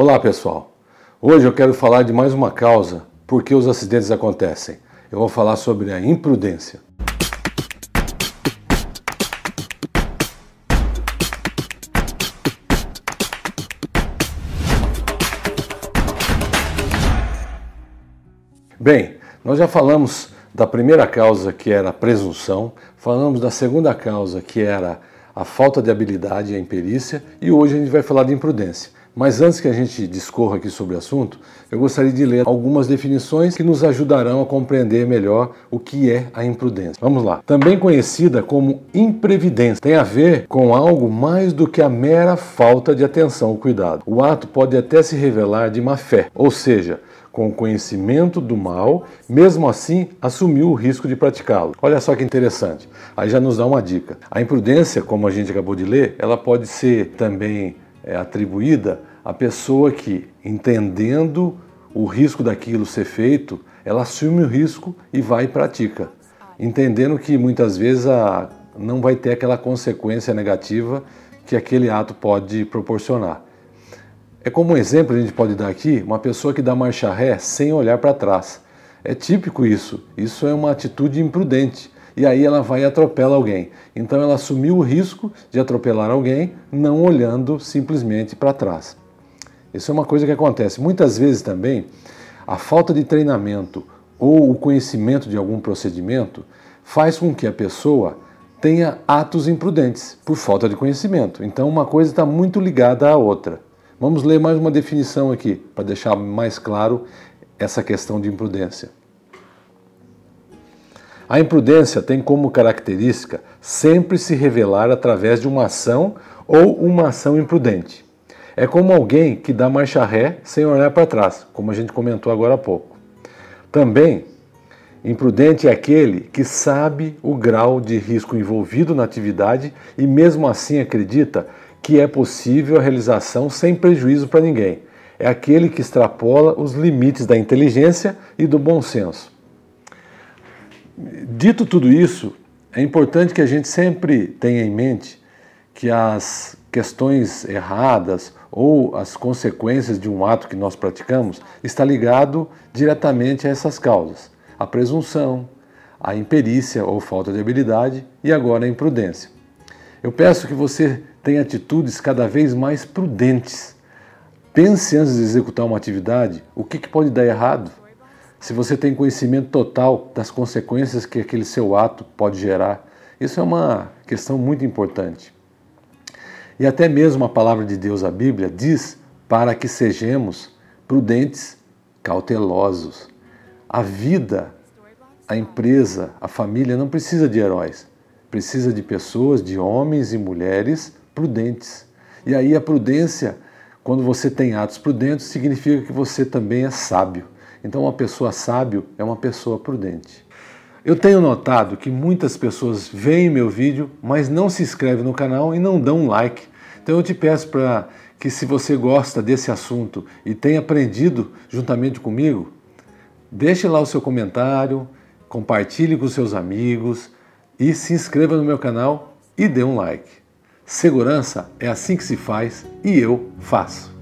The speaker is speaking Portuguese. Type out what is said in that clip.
Olá pessoal, hoje eu quero falar de mais uma causa por que os acidentes acontecem. Eu vou falar sobre a imprudência. Bem, nós já falamos da primeira causa que era a presunção, falamos da segunda causa que era a falta de habilidade e a imperícia, e hoje a gente vai falar de imprudência. Mas antes que a gente discorra aqui sobre o assunto, eu gostaria de ler algumas definições que nos ajudarão a compreender melhor o que é a imprudência. Vamos lá. Também conhecida como imprevidência, tem a ver com algo mais do que a mera falta de atenção ou cuidado. O ato pode até se revelar de má fé, ou seja, com o conhecimento do mal, mesmo assim assumiu o risco de praticá-lo. Olha só que interessante. Aí já nos dá uma dica. A imprudência, como a gente acabou de ler, ela pode ser também é, atribuída à pessoa que, entendendo o risco daquilo ser feito, ela assume o risco e vai e pratica, entendendo que muitas vezes a, não vai ter aquela consequência negativa que aquele ato pode proporcionar. É como um exemplo que a gente pode dar aqui uma pessoa que dá marcha ré sem olhar para trás. É típico isso. Isso é uma atitude imprudente. E aí ela vai e atropela alguém. Então ela assumiu o risco de atropelar alguém não olhando simplesmente para trás. Isso é uma coisa que acontece. Muitas vezes também a falta de treinamento ou o conhecimento de algum procedimento faz com que a pessoa tenha atos imprudentes por falta de conhecimento. Então uma coisa está muito ligada à outra. Vamos ler mais uma definição aqui, para deixar mais claro essa questão de imprudência. A imprudência tem como característica sempre se revelar através de uma ação ou uma ação imprudente. É como alguém que dá marcha ré sem olhar para trás, como a gente comentou agora há pouco. Também, imprudente é aquele que sabe o grau de risco envolvido na atividade e mesmo assim acredita que é possível a realização sem prejuízo para ninguém. É aquele que extrapola os limites da inteligência e do bom senso. Dito tudo isso, é importante que a gente sempre tenha em mente que as questões erradas ou as consequências de um ato que nós praticamos está ligado diretamente a essas causas: a presunção, a imperícia ou falta de habilidade e agora a imprudência. Eu peço que você tenha atitudes cada vez mais prudentes. Pense antes de executar uma atividade o que, que pode dar errado, se você tem conhecimento total das consequências que aquele seu ato pode gerar. Isso é uma questão muito importante. E até mesmo a palavra de Deus, a Bíblia, diz para que sejamos prudentes, cautelosos. A vida, a empresa, a família não precisa de heróis. Precisa de pessoas, de homens e mulheres prudentes. E aí a prudência, quando você tem atos prudentes, significa que você também é sábio. Então uma pessoa sábio é uma pessoa prudente. Eu tenho notado que muitas pessoas veem meu vídeo, mas não se inscrevem no canal e não dão um like. Então eu te peço para que se você gosta desse assunto e tem aprendido juntamente comigo, deixe lá o seu comentário, compartilhe com seus amigos, e se inscreva no meu canal e dê um like. Segurança é assim que se faz e eu faço.